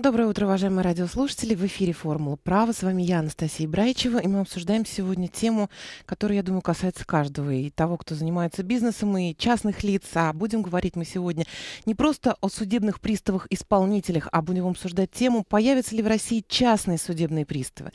Доброе утро, уважаемые радиослушатели. В эфире «Формула права». С вами я, Анастасия Брайчева, и мы обсуждаем сегодня тему, которая, я думаю, касается каждого, и того, кто занимается бизнесом, и частных лиц. А будем говорить мы сегодня не просто о судебных приставах-исполнителях, а будем обсуждать тему, появятся ли в России частные судебные приставы.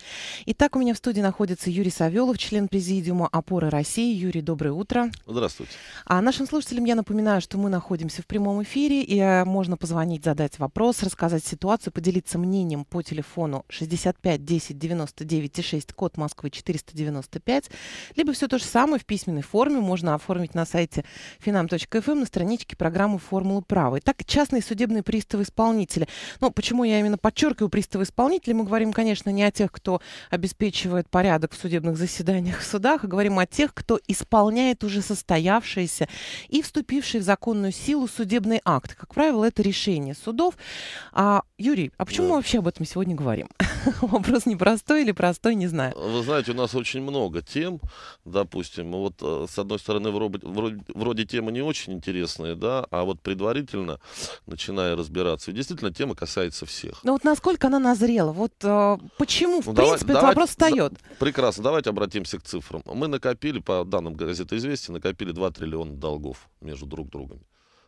Итак, у меня в студии находится Юрий Савелов, член Президиума «Опоры России». Юрий, доброе утро. Здравствуйте. А нашим слушателям я напоминаю, что мы находимся в прямом эфире, и э, можно позвонить, задать вопрос, рассказать ситуацию, поделиться мнением по телефону 65 10 99 6, код Москвы 495, либо все то же самое в письменной форме можно оформить на сайте finam.fm эм на страничке программы «Формула права». Итак, частные судебные приставы-исполнители. Ну, почему я именно подчеркиваю приставы-исполнители? Мы говорим, конечно, не о тех, кто обеспечивает порядок в судебных заседаниях в судах, а говорим о тех, кто исполняет уже состоявшиеся и вступившие в законную силу судебный акт. Как правило, это решение судов. А, Юрий, Андрей, а почему да. мы вообще об этом сегодня говорим? Вопрос непростой или простой, не знаю. Вы знаете, у нас очень много тем, допустим, вот э, с одной стороны вроде, вроде, вроде не очень интересная, да, а вот предварительно, начиная разбираться, действительно тема касается всех. Но ну вот насколько она назрела, вот э, почему, в ну, принципе, давай, этот давайте, вопрос встает? Да, прекрасно, давайте обратимся к цифрам. Мы накопили, по данным газеты «Известия», накопили 2 триллиона долгов между друг другом.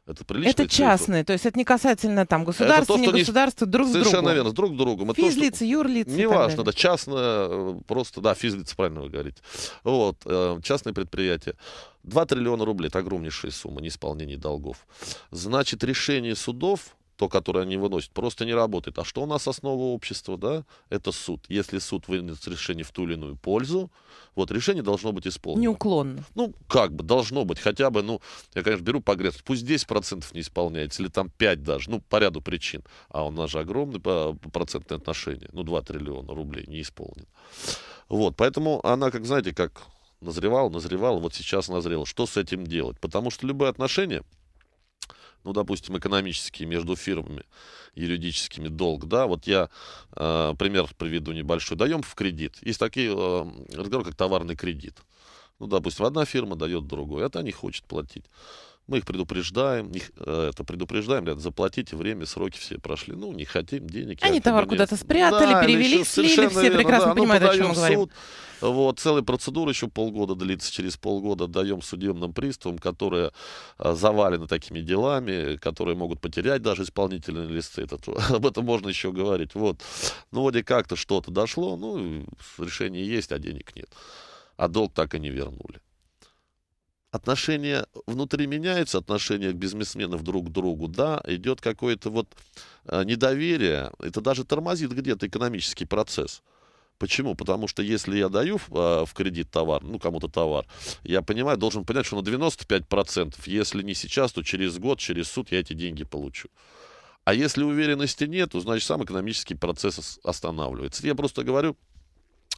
Это приличное Это частные, то есть это не касательно там государства, не государства, друг Совершенно другу. верно, друг с другом. Это физлицы, то, что... юрлицы. Неважно, да, частное, э, просто, да, физлицы, правильно вы говорите. Вот, э, частные предприятия. 2 триллиона рублей, это огромнейшая сумма неисполнения долгов. Значит, решение судов то, которое они выносят, просто не работает. А что у нас основа общества, да? Это суд. Если суд вынес решение в ту или иную пользу, вот решение должно быть исполнено. Неуклонно. Ну, как бы, должно быть. Хотя бы, ну, я, конечно, беру погреться. Пусть 10% не исполняется, или там 5 даже, ну, по ряду причин. А у нас же огромное процентное отношение, ну, 2 триллиона рублей не исполнен. Вот, поэтому она, как, знаете, как назревала, назревала, вот сейчас назрела. Что с этим делать? Потому что любые отношения, ну, допустим, экономический между фирмами, юридическими долг, да, вот я э, пример приведу небольшой, даем в кредит, есть такие э, разговоры, как товарный кредит, ну, допустим, одна фирма дает другой, а та не хочет платить. Мы их предупреждаем, их, э, это предупреждаем, говорят, заплатите время, сроки все прошли. Ну, не хотим денег. Они товар куда-то спрятали, да, перевели, слили, все верно, прекрасно да, ну, понимают, о чем мы говорим. Суд, вот, целая процедура еще полгода длится, через полгода даем судебным приставам, которые э, завалены такими делами, которые могут потерять даже исполнительные листы. Это, об этом можно еще говорить. Вот. Ну, вроде как-то что-то дошло, ну, решение есть, а денег нет. А долг так и не вернули отношения внутри меняются, отношения бизнесменов друг к другу, да, идет какое-то вот э, недоверие, это даже тормозит где-то экономический процесс. Почему? Потому что если я даю в, э, кредит товар, ну, кому-то товар, я понимаю, должен понять, что на 95%, если не сейчас, то через год, через суд я эти деньги получу. А если уверенности нет, то, значит, сам экономический процесс останавливается. Я просто говорю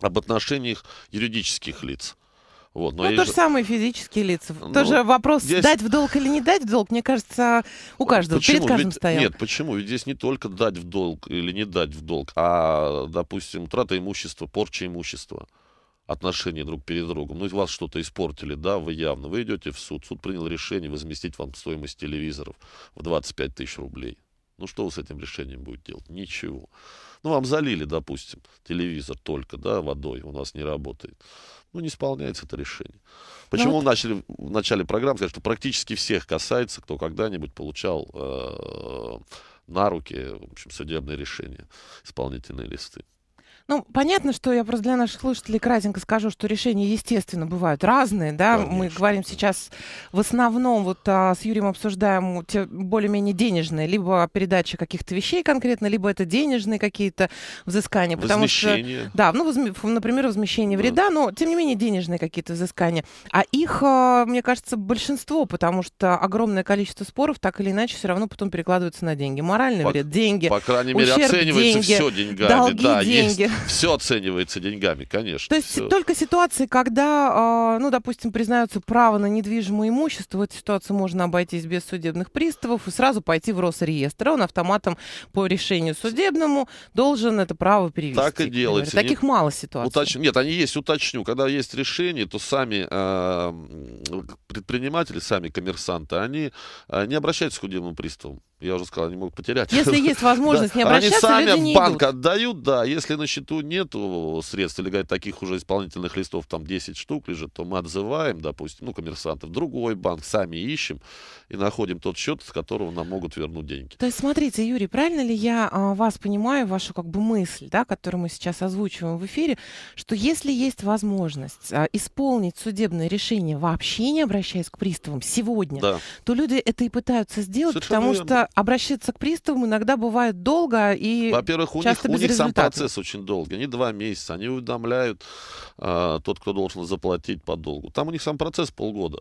об отношениях юридических лиц. Вот, но ну, то же самое физические лица. Ну, Тоже вопрос, здесь... дать в долг или не дать в долг, мне кажется, у каждого, почему? перед каждым Ведь... стоял. Нет, почему? Ведь здесь не только дать в долг или не дать в долг, а, допустим, трата имущества, порча имущества отношения друг перед другом. Ну, вас что-то испортили, да, вы явно. Вы идете в суд. Суд принял решение возместить вам стоимость телевизоров в 25 тысяч рублей. Ну, что вы с этим решением будете делать? Ничего. Ну, вам залили, допустим, телевизор только, да, водой, у вас не работает ну, не исполняется это решение. Почему ну, вот... начали в начале программы сказать, что практически всех касается, кто когда-нибудь получал э, на руки в общем, судебные решения, исполнительные листы. Ну, понятно, что я просто для наших слушателей кратенько скажу, что решения, естественно, бывают разные, да, Конечно. мы говорим сейчас в основном, вот а, с Юрием обсуждаем те более-менее денежные, либо передача каких-то вещей конкретно, либо это денежные какие-то взыскания, потому что... Да, ну, возм... например, возмещение да. вреда, но, тем не менее, денежные какие-то взыскания. А их, а, мне кажется, большинство, потому что огромное количество споров так или иначе все равно потом перекладываются на деньги. Моральный по, вред – деньги, По крайней мере, оценивается деньги, все деньгами. Долги да, деньги. Есть все оценивается деньгами, конечно. То есть все. только ситуации, когда, а, ну, допустим, признаются право на недвижимое имущество, в этой ситуации можно обойтись без судебных приставов и сразу пойти в Росреестр. Он автоматом по решению судебному должен это право перевести. Так и делается. Таких не... мало ситуаций. Уточ... Нет, они есть, уточню. Когда есть решение, то сами э, предприниматели, сами коммерсанты, они а, не обращаются к судебным приставам. Я уже сказал, они могут потерять. Если есть возможность не обращаться, Они сами люди не банк идут. отдают, да. Если на счет нету, нет средств, или, говорит, таких уже исполнительных листов там 10 штук лежит, то мы отзываем, допустим, ну, коммерсантов, другой банк, сами ищем и находим тот счет, с которого нам могут вернуть деньги. То есть, смотрите, Юрий, правильно ли я а, вас понимаю, вашу как бы мысль, да, которую мы сейчас озвучиваем в эфире, что если есть возможность а, исполнить судебное решение вообще не обращаясь к приставам сегодня, да. то люди это и пытаются сделать, Совершенно потому верно. что обращаться к приставам иногда бывает долго и Во-первых, у них, у них сам процесс очень долго долги. Они два месяца, они уведомляют э, тот, кто должен заплатить по долгу. Там у них сам процесс полгода.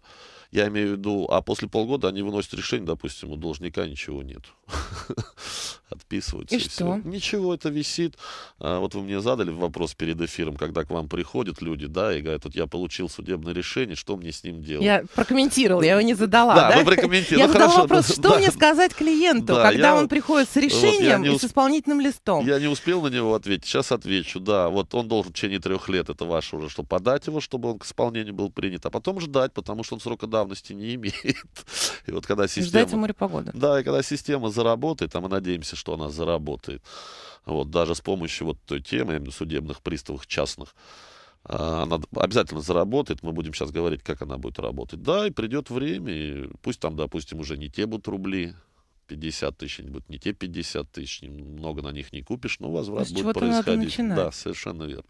Я имею в виду, а после полгода они выносят решение, допустим, у должника ничего нет. отписываются. И, и что? Все. Ничего, это висит. А, вот вы мне задали вопрос перед эфиром, когда к вам приходят люди, да, и говорят, вот я получил судебное решение, что мне с ним делать? Я прокомментировал, я его не задала, да? Да, вы прокомментировали. Я ну, задала вопрос, что да. мне сказать клиенту, да, когда я, он приходит с решением вот и усп... с исполнительным листом? Я не успел на него ответить, сейчас отвечу, да. Вот он должен в течение трех лет, это ваше уже, что подать его, чтобы он к исполнению был принят, а потом ждать, потому что он срока давности не имеет. И вот когда система... Ждать в море погоды. Да, и когда система заработает, работает, а мы надеемся, что она заработает. Вот, даже с помощью вот той темы, судебных приставов частных, а, она обязательно заработает, мы будем сейчас говорить, как она будет работать. Да, и придет время, и пусть там, допустим, уже не те будут рубли, 50 тысяч, они будут не те 50 тысяч, много на них не купишь, но возврат будет происходить. Да, совершенно верно.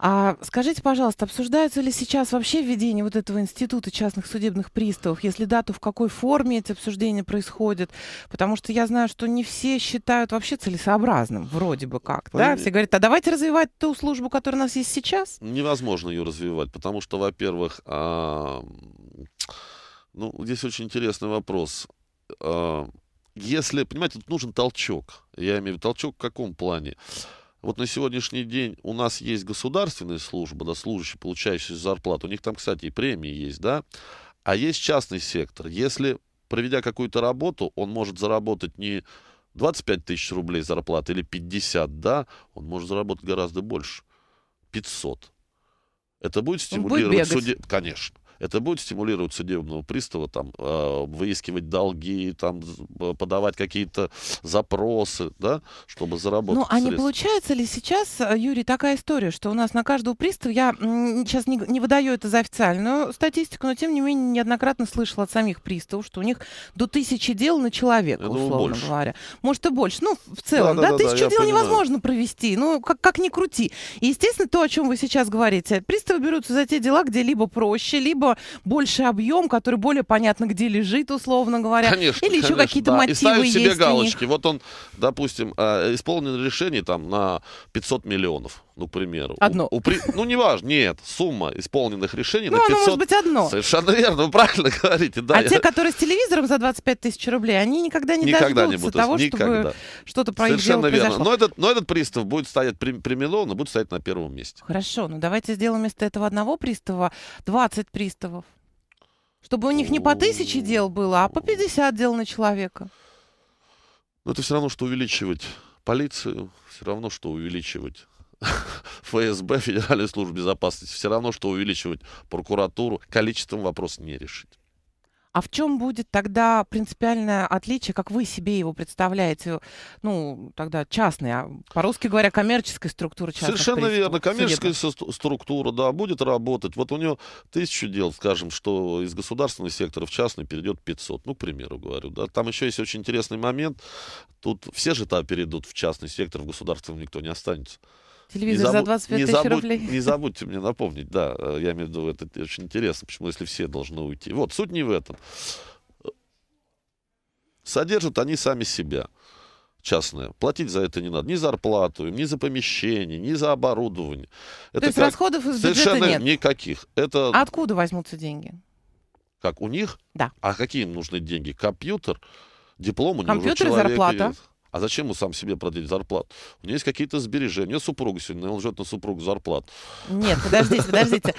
А скажите, пожалуйста, обсуждается ли сейчас вообще введение вот этого института частных судебных приставов? Если да, то в какой форме эти обсуждения происходят? Потому что я знаю, что не все считают вообще целесообразным, вроде бы как. Да? Все говорят, а давайте развивать ту службу, которая у нас есть сейчас. Невозможно ее развивать, потому что, во-первых, а... ну, здесь очень интересный вопрос. А... Если, понимаете, тут нужен толчок. Я имею в виду толчок в каком плане? Вот на сегодняшний день у нас есть государственная служба, да, служащие, получающие зарплату. У них там, кстати, и премии есть, да. А есть частный сектор. Если, проведя какую-то работу, он может заработать не 25 тысяч рублей зарплаты или 50, да, он может заработать гораздо больше. 500. Это будет стимулировать суде... Конечно это будет стимулировать судебного пристава там, э, выискивать долги, там, подавать какие-то запросы, да, чтобы заработать Ну, а не получается ли сейчас, э, Юрий, такая история, что у нас на каждого пристава, я сейчас не, не выдаю это за официальную статистику, но тем не менее неоднократно слышала от самих приставов, что у них до тысячи дел на человека, я условно думаю, говоря. Может и больше. Ну, в целом, да, да, да, да тысячу да, дел понимаю. невозможно провести, ну, как, как ни крути. И, естественно, то, о чем вы сейчас говорите, приставы берутся за те дела, где либо проще, либо еще больше объем, который более понятно, где лежит, условно говоря. Конечно, Или еще какие-то да. мотивы И ставим есть себе галочки. Вот он, допустим, э, исполнен решение там на 500 миллионов ну, к примеру. Одно. У, у, при... ну, неважно, нет, сумма исполненных решений ну, на 500... Ну, может быть одно. Совершенно верно, вы правильно говорите. Да, а я... те, которые с телевизором за 25 тысяч рублей, они никогда не никогда дождутся не того, никогда. чтобы что-то про Совершенно верно. Но этот, но этот пристав будет стоять премиловно, будет стоять на первом месте. Хорошо, ну давайте сделаем вместо этого одного пристава 20 приставов. Чтобы у них не по тысяче дел было, а по 50 дел на человека. Ну, это все равно, что увеличивать полицию, все равно, что увеличивать ФСБ, Федеральной службы безопасности, все равно, что увеличивать прокуратуру, количеством вопросов не решить. А в чем будет тогда принципиальное отличие, как вы себе его представляете? Ну, тогда частная, а по-русски говоря, коммерческая структура частных Совершенно приставов, верно. Коммерческая судебных. структура, да, будет работать. Вот у нее тысячу дел, скажем, что из государственного сектора в частный перейдет 500. Ну, к примеру говорю. Да. Там еще есть очень интересный момент. Тут все же-то перейдут в частный сектор, в государственном никто не останется. Телевизор забу- за 25 не тысяч забудь, рублей. Не забудьте мне напомнить, да, э, я имею в виду, это очень интересно, почему если все должны уйти. Вот, суть не в этом. Содержат они сами себя частное. Платить за это не надо. Ни зарплату ни за помещение, ни за оборудование. Это То есть как... расходов из Совершенно бюджета нет? никаких. Это... А откуда возьмутся деньги? Как, у них? Да. А какие им нужны деньги? Компьютер, диплом у Компьютер, него зарплата. А зачем ему сам себе продлить зарплату? У него есть какие-то сбережения. У него супруга сегодня, он лжет на супругу зарплат. Нет, подождите, подождите.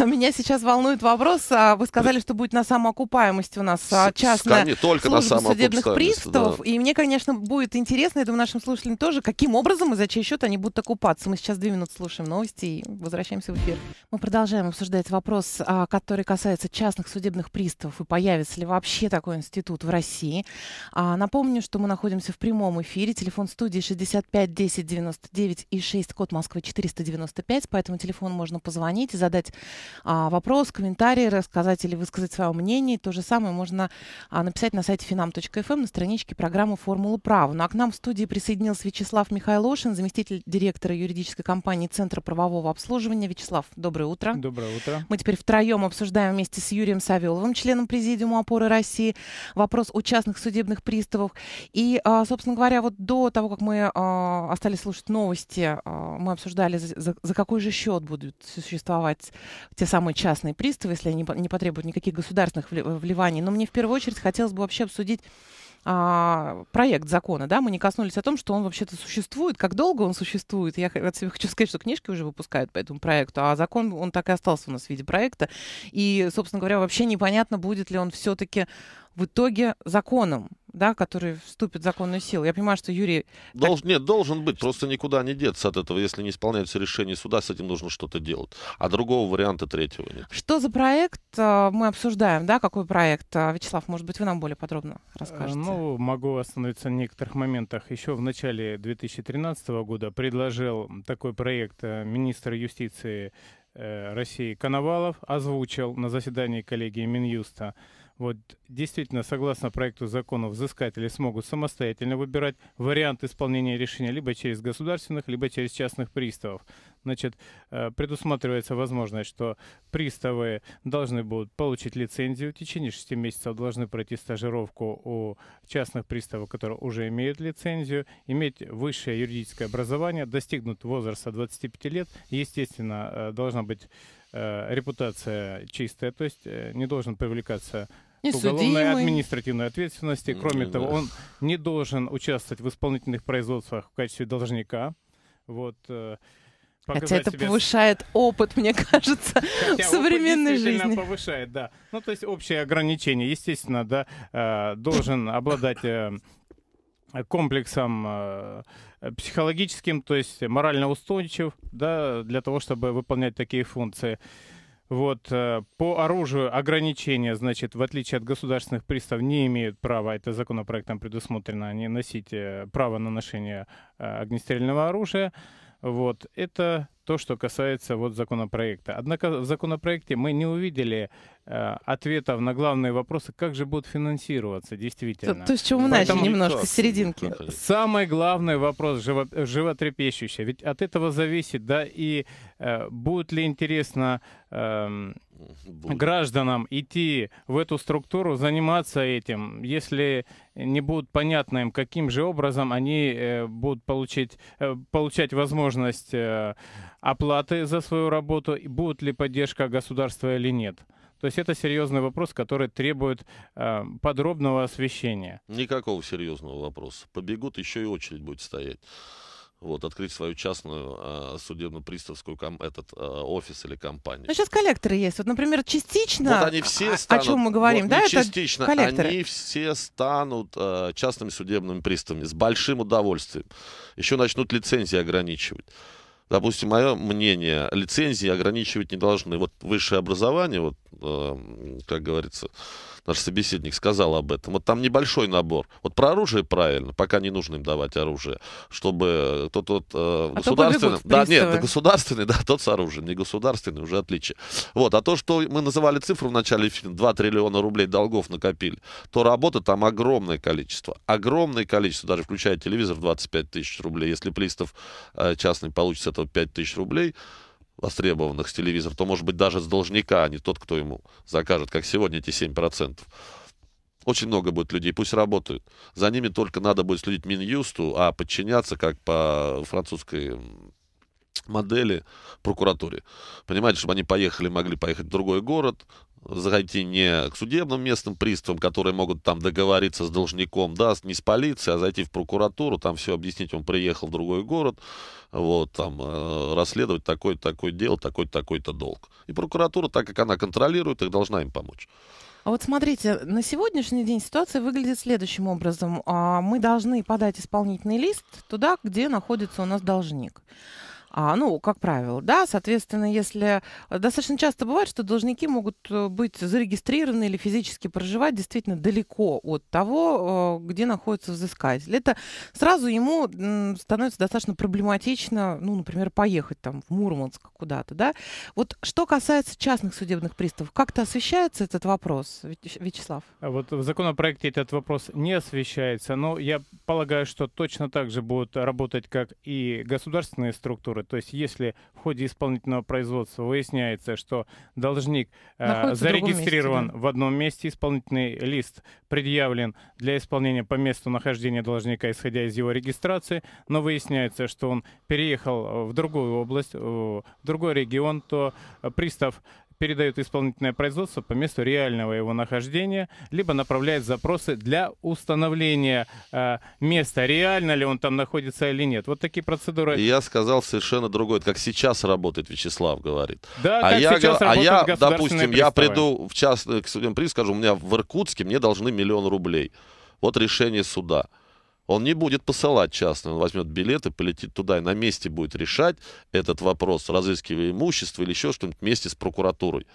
А меня сейчас волнует вопрос. А вы сказали, что будет на самоокупаемость у нас а частная не судебных приставов. И мне, конечно, будет интересно, я думаю, нашим слушателям тоже, каким образом и за чей счет они будут окупаться. Мы сейчас две минуты слушаем новости и возвращаемся в эфир. Мы продолжаем обсуждать вопрос, который касается частных судебных приставов и появится ли вообще такой институт в России. Напомню, что мы находимся в прямом эфире. Телефон студии 65 10 99 и 6, код Москвы 495. По этому телефону можно позвонить задать а, вопрос, комментарий, рассказать или высказать свое мнение. То же самое можно а, написать на сайте finam.fm эм на страничке программы «Формула права». Ну а к нам в студии присоединился Вячеслав Михайлошин, заместитель директора юридической компании Центра правового обслуживания. Вячеслав, доброе утро. Доброе утро. Мы теперь втроем обсуждаем вместе с Юрием Савеловым, членом Президиума опоры России, вопрос о частных судебных приставов И, а, собственно говоря, вот до того, как мы э, остались слушать новости, э, мы обсуждали, за, за какой же счет будут существовать те самые частные приставы, если они не потребуют никаких государственных вливаний. Но мне в первую очередь хотелось бы вообще обсудить а, проект закона, да, мы не коснулись о том, что он вообще-то существует, как долго он существует. Я от себя хочу сказать, что книжки уже выпускают по этому проекту, а закон, он так и остался у нас в виде проекта. И, собственно говоря, вообще непонятно, будет ли он все-таки в итоге законом, да, который вступит в законную силу. Я понимаю, что Юрий... Долж... Так... Нет, должен быть, просто никуда не деться от этого. Если не исполняются решения суда, с этим нужно что-то делать. А другого варианта третьего нет. Что за проект э, мы обсуждаем, да, какой проект? А, Вячеслав, может быть, вы нам более подробно э, расскажете? Ну, могу остановиться на некоторых моментах. Еще в начале 2013 года предложил такой проект э, министра юстиции Э, России Коновалов озвучил на заседании коллегии Минюста. Вот действительно, согласно проекту закона, взыскатели смогут самостоятельно выбирать вариант исполнения решения либо через государственных, либо через частных приставов. Значит, э, предусматривается возможность, что приставы должны будут получить лицензию в течение 6 месяцев, должны пройти стажировку у частных приставов, которые уже имеют лицензию, иметь высшее юридическое образование, достигнут возраста 25 лет. Естественно, э, должна быть э, репутация чистая, то есть не должен привлекаться уголовной административной ответственности. Кроме да. того, он не должен участвовать в исполнительных производствах в качестве должника. Вот. Хотя это себе... повышает опыт, мне кажется, Хотя в современной опыт жизни. повышает, да. Ну, то есть общее ограничение, естественно, да, э, должен обладать э, комплексом э, психологическим, то есть морально устойчив, да, для того, чтобы выполнять такие функции. Вот, э, по оружию ограничения, значит, в отличие от государственных приставов, не имеют права, это законопроектом предусмотрено, они носить э, право на ношение э, огнестрельного оружия. Вот. Это то, что касается вот законопроекта. Однако в законопроекте мы не увидели э, ответов на главные вопросы, как же будут финансироваться действительно. То, то с чего мы Поэтому немножко, с серединки. Самый главный вопрос, животрепещущий. Ведь от этого зависит, да, и э, будет ли интересно... Э, будет. гражданам идти в эту структуру, заниматься этим, если не будет понятно им, каким же образом они э, будут получить, э, получать возможность э, оплаты за свою работу, и будет ли поддержка государства или нет. То есть это серьезный вопрос, который требует э, подробного освещения. Никакого серьезного вопроса. Побегут, еще и очередь будет стоять вот, открыть свою частную э, судебно-приставскую ком- этот, э, офис или компанию. Ну сейчас коллекторы есть. Вот, например, частично, вот они все станут, о чем мы говорим, вот, да, это коллекторы. они все станут э, частными судебными приставами с большим удовольствием. Еще начнут лицензии ограничивать. Допустим, мое мнение, лицензии ограничивать не должны. Вот высшее образование, вот, э, как говорится, наш собеседник сказал об этом. Вот там небольшой набор. Вот про оружие правильно, пока не нужно им давать оружие, чтобы э, тот, тот э, а государственный... То да, нет, государственный, да, тот с оружием, не государственный, уже отличие. Вот, а то, что мы называли цифру в начале фильма, 2 триллиона рублей долгов накопили, то работа там огромное количество. Огромное количество, даже включая телевизор, 25 тысяч рублей. Если Плистов э, частный получит с этого 5 тысяч рублей, востребованных с телевизора, то, может быть, даже с должника, а не тот, кто ему закажет, как сегодня эти 7%. Очень много будет людей, пусть работают. За ними только надо будет следить Минюсту, а подчиняться, как по французской модели прокуратуре. Понимаете, чтобы они поехали, могли поехать в другой город, зайти не к судебным местным приставам, которые могут там договориться с должником, да, не с полицией, а зайти в прокуратуру, там все объяснить, он приехал в другой город, вот, там, э, расследовать такое-то, такое дело, такой-то, такой-то долг. И прокуратура, так как она контролирует их, должна им помочь. А вот смотрите, на сегодняшний день ситуация выглядит следующим образом. А, мы должны подать исполнительный лист туда, где находится у нас должник. А, ну, как правило, да, соответственно, если э, достаточно часто бывает, что должники могут э, быть зарегистрированы или физически проживать действительно далеко от того, э, где находится взыскатель. Это сразу ему становится достаточно проблематично, ну, например, поехать там в Мурманск куда-то, да. Вот что касается частных судебных приставов, как-то освещается этот вопрос, Вячеслав? А вот в законопроекте этот вопрос не освещается, но я полагаю, что точно так же будут работать, как и государственные структуры, процедуры. То есть, если в ходе исполнительного производства выясняется, что должник э, зарегистрирован в, месте, да? в одном месте, исполнительный лист предъявлен для исполнения по месту нахождения должника, исходя из его регистрации, но выясняется, что он переехал в другую область, в другой регион, то э, пристав передает исполнительное производство по месту реального его нахождения, либо направляет запросы для установления э, места, реально ли он там находится или нет. Вот такие процедуры. Я сказал совершенно другое, как сейчас работает, Вячеслав говорит. Да, а как я, сейчас а я, допустим, приставы. я приду в частный э, к судебному приставу, скажу, у меня в Иркутске мне должны миллион рублей. Вот решение суда. Он не будет посылать частный, он возьмет билеты, полетит туда, и на месте будет решать этот вопрос, разыскивая имущество или еще что-нибудь вместе с прокуратурой.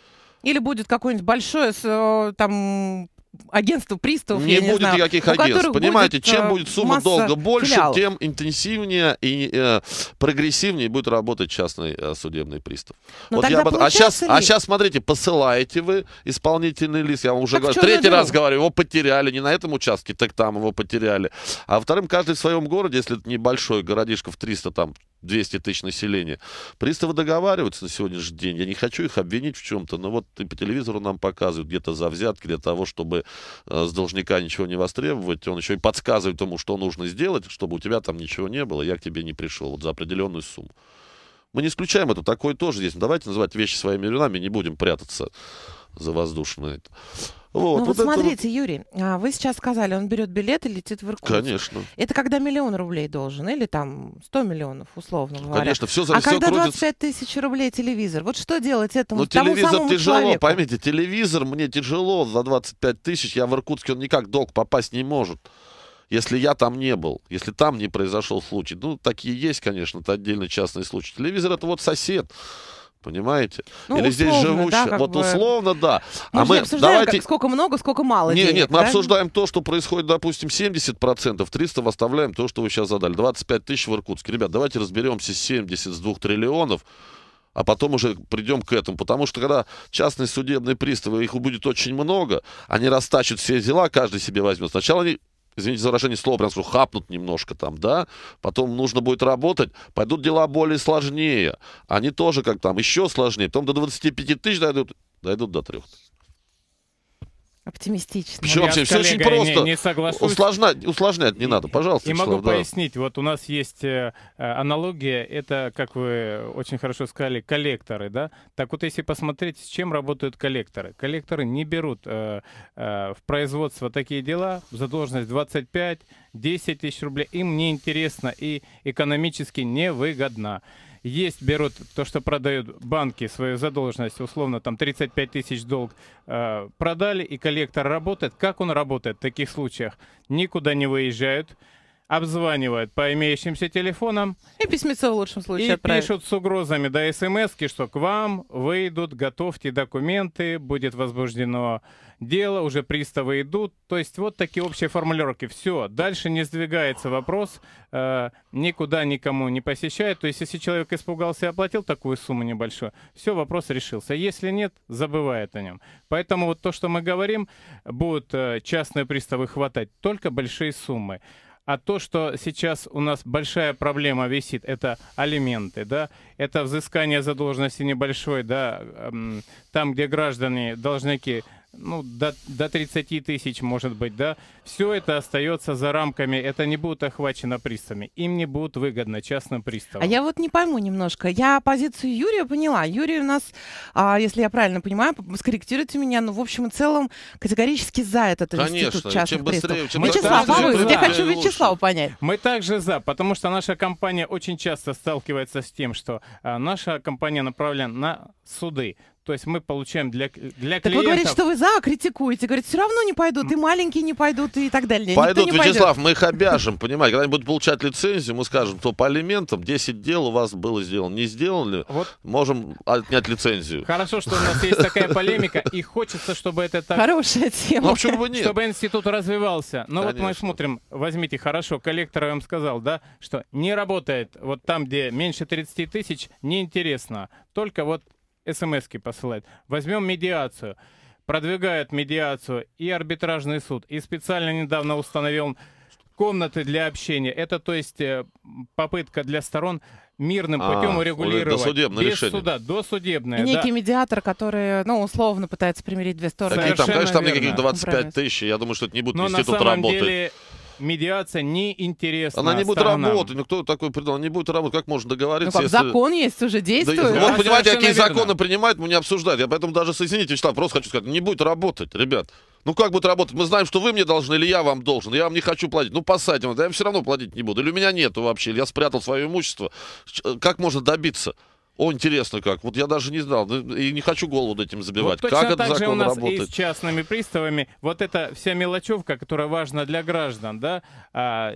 Или будет какое-нибудь большое э, там агентство приставов, не будет знаю, никаких агентств. Понимаете, будет, чем э, будет сумма долга больше, филиалов. тем интенсивнее и э, прогрессивнее будет работать частный э, судебный пристав. Ну, вот я об... а, сейчас, а сейчас, смотрите, посылаете вы исполнительный лист, я вам уже так говорю, третий раз говорю, его потеряли не на этом участке, так там его потеряли. А вторым, каждый в своем городе, если это небольшой городишко в 300 там 200 тысяч населения. Приставы договариваются на сегодняшний день. Я не хочу их обвинить в чем-то, но вот и по телевизору нам показывают где-то за взятки для того, чтобы э, с должника ничего не востребовать. Он еще и подсказывает тому, что нужно сделать, чтобы у тебя там ничего не было, я к тебе не пришел вот за определенную сумму. Мы не исключаем это, такое тоже здесь. Давайте называть вещи своими именами, не будем прятаться за воздушное. Вот, ну вот, вот смотрите, это... Юрий, а, вы сейчас сказали, он берет билет и летит в Иркутск. Конечно. Это когда миллион рублей должен, или там 100 миллионов, условно говоря. Конечно, все а зависит. А когда крутится... 25 тысяч рублей телевизор, вот что делать этому Ну телевизор самому тяжело, человеку? поймите, телевизор мне тяжело за 25 тысяч, я в Иркутске, он никак долг попасть не может если я там не был, если там не произошел случай. Ну, такие есть, конечно, это отдельный частный случай. Телевизор это вот сосед. Понимаете? Ну, Или условно, здесь живущие. Да, вот бы... условно, да. Мы а мы обсуждаем, давайте... как, сколько много, сколько мало. Нет, денег, нет, мы да? обсуждаем то, что происходит, допустим, 70%, 300 оставляем то, что вы сейчас задали. 25 тысяч в Иркутске. Ребят, давайте разберемся 70 с 72 триллионов а потом уже придем к этому. Потому что когда частные судебные приставы, их будет очень много, они растащат все дела, каждый себе возьмет. Сначала они извините за выражение слова, прям хапнут немножко там, да, потом нужно будет работать, пойдут дела более сложнее, они тоже как там еще сложнее, потом до 25 тысяч дойдут, дойдут до трех. Оптимистично. Почему ну, вообще? Все очень просто. Не, не согласуюсь. Усложнять, усложнять не надо, пожалуйста. И Вячеслав, могу да. пояснить. Вот у нас есть э, э, аналогия. Это, как вы очень хорошо сказали, коллекторы. Да? Так вот, если посмотреть, с чем работают коллекторы. Коллекторы не берут э, э, в производство такие дела. Задолженность 25, 10 тысяч рублей. Им неинтересно и экономически невыгодно есть, берут то, что продают банки, свою задолженность, условно, там 35 тысяч долг э, продали, и коллектор работает. Как он работает в таких случаях? Никуда не выезжают, обзванивают по имеющимся телефонам. И письмецо в лучшем случае И отправят. пишут с угрозами до смс что к вам выйдут, готовьте документы, будет возбуждено дело, уже приставы идут. То есть вот такие общие формулировки. Все, дальше не сдвигается вопрос, э, никуда никому не посещает. То есть если человек испугался и оплатил такую сумму небольшую, все, вопрос решился. Если нет, забывает о нем. Поэтому вот то, что мы говорим, будут э, частные приставы хватать только большие суммы. А то, что сейчас у нас большая проблема висит, это алименты, да, это взыскание задолженности небольшой, да, там, где граждане, должники ну, до, до 30 тысяч, может быть, да, все это остается за рамками, это не будет охвачено приставами, им не будет выгодно частным приставам. А я вот не пойму немножко, я позицию Юрия поняла, Юрий у нас, а, если я правильно понимаю, скорректируйте меня, но в общем и целом категорически за этот Конечно, институт частных чем быстрее, приставов. Чем Вячеслав, а вы, я хочу Вячеслава понять. Мы также за, потому что наша компания очень часто сталкивается с тем, что а, наша компания направлена на суды, то есть мы получаем для, для так клиентов... Так вы говорите, что вы за критикуете. говорит, все равно не пойдут, и маленькие не пойдут, и так далее. Пойдут, Никто не Вячеслав, пойдет. мы их обяжем, понимаете. Когда они будут получать лицензию, мы скажем, то по алиментам 10 дел у вас было сделано, не сделали, вот. можем отнять лицензию. Хорошо, что у нас есть такая полемика, и хочется, чтобы это так... Хорошая тема. Ну, а почему бы нет? Чтобы институт развивался. Но ну, вот мы смотрим, возьмите, хорошо, коллектор я вам сказал, да, что не работает вот там, где меньше 30 тысяч, неинтересно. Только вот смс-ки посылает. Возьмем медиацию. Продвигают медиацию и арбитражный суд, и специально недавно установил комнаты для общения. Это, то есть, э, попытка для сторон мирным путем а, урегулировать. Досудебное без решение. суда, досудебное. И некий да. медиатор, который, ну, условно пытается примирить две стороны. Какие там, конечно, там никаких 25 тысяч, я думаю, что это не будет Но институт работы. Деле, медиация не интересна. Она не будет сторонам. работать. Никто ну, такой придумал. Она не будет работать. Как можно договориться? Ну, как, если... Закон есть уже, действует. Да, да, вот понимаете, какие верно. законы принимают, мы не обсуждать. Я поэтому даже, соедините, Вячеслав, просто хочу сказать, не будет работать, ребят. Ну как будет работать? Мы знаем, что вы мне должны или я вам должен. Я вам не хочу платить. Ну посадим, да я все равно платить не буду. Или у меня нету вообще, или я спрятал свое имущество. Э, как можно добиться? О, интересно как. Вот я даже не знал. Ну, и не хочу голову этим забивать. Вот как этот так закон же у нас работает? и с частными приставами. Вот эта вся мелочевка, которая важна для граждан, да, а,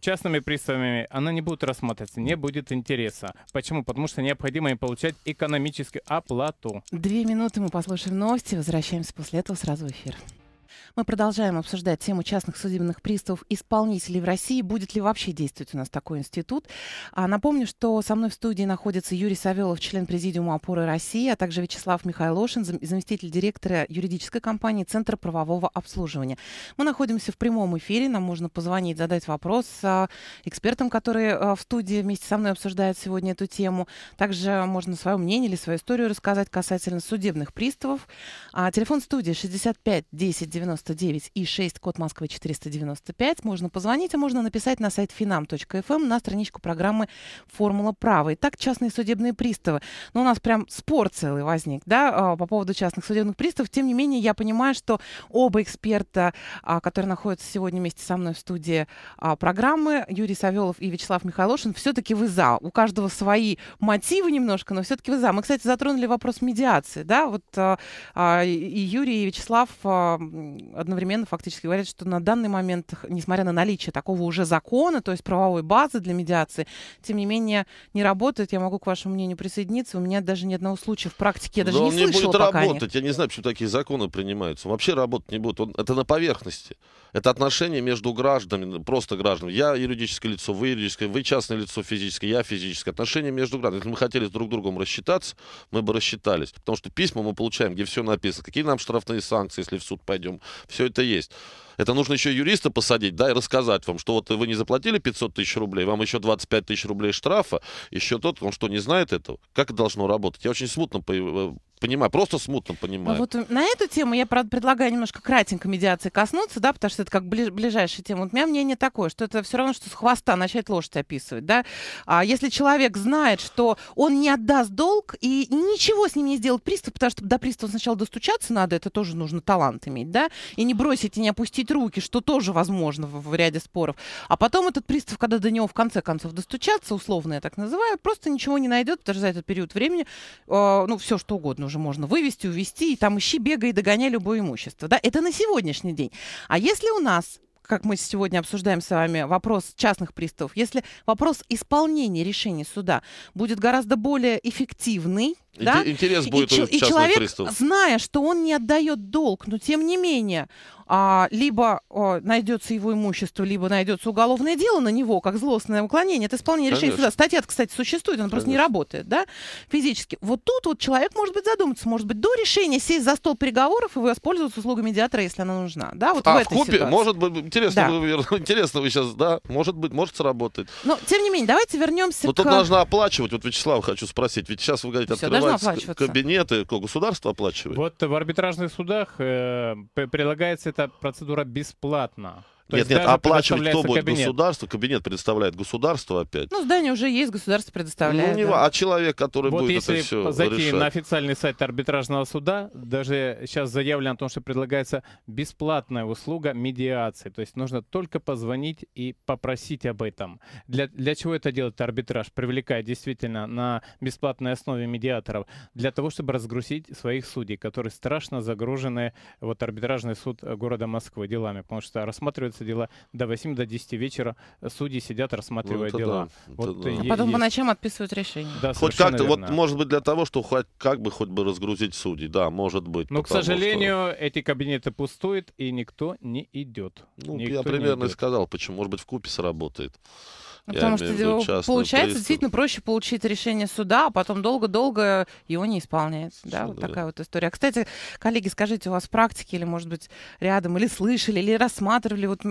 частными приставами, она не будет рассматриваться, не будет интереса. Почему? Потому что необходимо им получать экономическую оплату. Две минуты мы послушаем новости, возвращаемся после этого сразу в эфир. Мы продолжаем обсуждать тему частных судебных приставов исполнителей в России. Будет ли вообще действовать у нас такой институт? А, напомню, что со мной в студии находится Юрий Савелов, член Президиума опоры России, а также Вячеслав Михайлошин, заместитель директора юридической компании Центр правового обслуживания. Мы находимся в прямом эфире, нам можно позвонить, задать вопрос а, экспертам, которые а, в студии вместе со мной обсуждают сегодня эту тему. Также можно свое мнение или свою историю рассказать касательно судебных приставов. А, телефон студии 65 10 90 99 и 6, код Москвы 495. Можно позвонить, а можно написать на сайт finam.fm эм на страничку программы «Формула права». Итак, частные судебные приставы. Но ну, у нас прям спор целый возник, да, а, по поводу частных судебных приставов. Тем не менее, я понимаю, что оба эксперта, а, которые находятся сегодня вместе со мной в студии а, программы, Юрий Савелов и Вячеслав Михайлошин, все-таки вы за. У каждого свои мотивы немножко, но все-таки вы за. Мы, кстати, затронули вопрос медиации, да, вот и Юрий, и Вячеслав одновременно фактически говорят, что на данный момент, несмотря на наличие такого уже закона, то есть правовой базы для медиации, тем не менее не работает. Я могу к вашему мнению присоединиться. У меня даже ни одного случая в практике я даже да не он слышала. не будет работать. Они. Я не знаю, почему такие законы принимаются. Он вообще работать не будет. Он, это на поверхности. Это отношения между гражданами, просто гражданами. Я юридическое лицо, вы юридическое, вы частное лицо физическое, я физическое. Отношения между гражданами. Если мы хотели друг другом рассчитаться, мы бы рассчитались. Потому что письма мы получаем, где все написано. Какие нам штрафные санкции, если в суд пойдем, все это есть. Это нужно еще юриста посадить, да, и рассказать вам, что вот вы не заплатили 500 тысяч рублей, вам еще 25 тысяч рублей штрафа, еще тот, он что, не знает этого? Как это должно работать? Я очень смутно э, понимаю, просто смутно понимаю. А вот э, на эту тему я, правда, предлагаю немножко кратенько медиации коснуться, да, потому что это как ближайшая тема. Вот у меня мнение такое, что это все равно, что с хвоста начать лошадь описывать, да. А если человек знает, что он не отдаст долг и ничего с ним не сделает пристав, потому что до пристава сначала достучаться надо, это тоже нужно талант иметь, да, и не бросить и не опустить опустить руки, что тоже возможно в, в ряде споров. А потом этот пристав, когда до него в конце концов достучаться, условно я так называю, просто ничего не найдет, даже за этот период времени, э, ну, все что угодно уже можно вывести, увести, и там ищи, бегай, догоняй любое имущество. Да? Это на сегодняшний день. А если у нас как мы сегодня обсуждаем с вами вопрос частных приставов, если вопрос исполнения решений суда будет гораздо более эффективный, да? Интерес будет и, у и человек, пристава. зная, что он не отдает долг, но тем не менее, а, либо а, найдется его имущество, либо найдется уголовное дело на него, как злостное уклонение Это исполнение Конечно. решения суда. Статья, кстати, существует, она просто не работает, да, физически. Вот тут вот человек может быть задуматься, может быть, до решения сесть за стол переговоров и воспользоваться услугой медиатора, если она нужна, да, вот а в, в этой купе, ситуации. может быть, интересно, да. вы, интересно вы сейчас, да, может быть, может сработать. Но, тем не менее, давайте вернемся Но к... тут должна оплачивать, вот, Вячеслав, хочу спросить, ведь сейчас вы говорите, Все, открываете оплачиваются кабинеты, государство оплачивает. Вот в арбитражных судах э, прилагается эта процедура бесплатно. То нет, нет, оплачивать а кто будет кабинет. государство, кабинет предоставляет государство опять. Ну, здание уже есть, государство предоставляет. Ну, не, да. А человек, который вот будет если это все зайти решать. на официальный сайт арбитражного суда, даже сейчас заявлено о том, что предлагается бесплатная услуга медиации. То есть нужно только позвонить и попросить об этом. Для, для чего это делает арбитраж? привлекает действительно на бесплатной основе медиаторов. Для того, чтобы разгрузить своих судей, которые страшно загружены, вот арбитражный суд э, города Москвы делами, потому что рассматривают рассматриваются дела до 8 до 10 вечера. Судьи сидят, рассматривают ну, дела. Да, вот да. А потом по ночам отписывают решение. Да, хоть как-то, вот может быть для того, что хоть, как бы хоть бы разгрузить судьи, да, может быть. Но, к сожалению, что... эти кабинеты пустуют, и никто не идет. Ну, никто я примерно и сказал, почему. Может быть, в купе сработает. Ну, потому что получается приступ. действительно проще получить решение суда, а потом долго-долго его не исполняется. Да, вот такая вот история. А, кстати, коллеги, скажите, у вас практики или, может быть, рядом, или слышали, или рассматривали, вот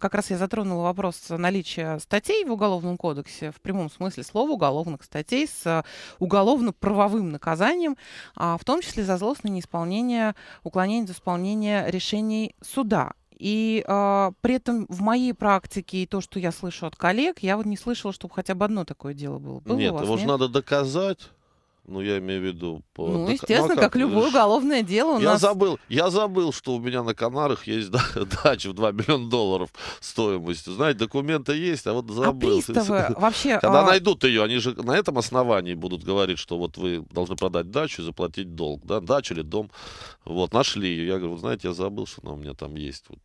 как раз я затронула вопрос наличия статей в Уголовном кодексе, в прямом смысле слова уголовных статей с а, уголовно-правовым наказанием, а в том числе за злостное неисполнение, уклонение от исполнения решений суда. И э, при этом в моей практике и то, что я слышу от коллег, я вот не слышала, чтобы хотя бы одно такое дело было. было нет, вас, его же надо доказать. Ну, я имею в виду... По... Ну, естественно, ну, а как, как любое уголовное дело у я нас... Забыл, я забыл, что у меня на Канарах есть дача в 2 миллиона долларов стоимостью. Знаете, документы есть, а вот а забыл. А приставы вообще... Когда а... найдут ее, они же на этом основании будут говорить, что вот вы должны продать дачу и заплатить долг. Да? дача или дом. Вот, нашли ее. Я говорю, знаете, я забыл, что она у меня там есть. Вот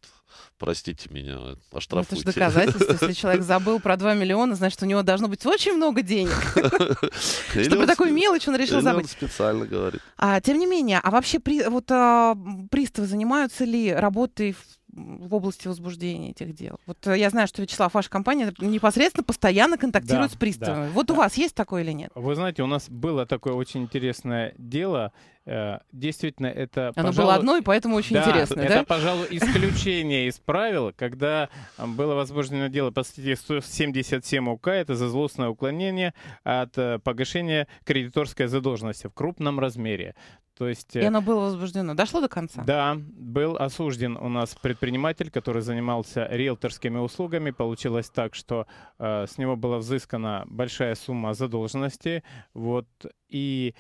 простите меня, ну, оштрафуйте. Это же доказательство. Если человек забыл про 2 миллиона, значит, у него должно быть очень много денег. Чтобы такую мелочь он решил забыть. специально говорит. А, тем не менее, а вообще а, приставы занимаются ли работой в в области возбуждения этих дел? Вот э, я знаю, что Вячеслав, ваша компания непосредственно постоянно контактирует да, с приставами. Да, вот да. у вас есть такое или нет? Вы знаете, у нас было такое очень интересное дело. Э, действительно, это... Оно пожалуй... было одно, и поэтому очень да, интересно, это, да? Это, пожалуй, исключение из правил, когда э, было возбуждено дело по статье 177 УК, это за злостное уклонение от погашения кредиторской задолженности в крупном размере. То есть, и э, оно было возбуждено. Дошло до конца? Да, был осужден у нас предприниматель, который занимался риэлторскими услугами. Получилось так, что э, с него была взыскана большая сумма задолженности. Вот, и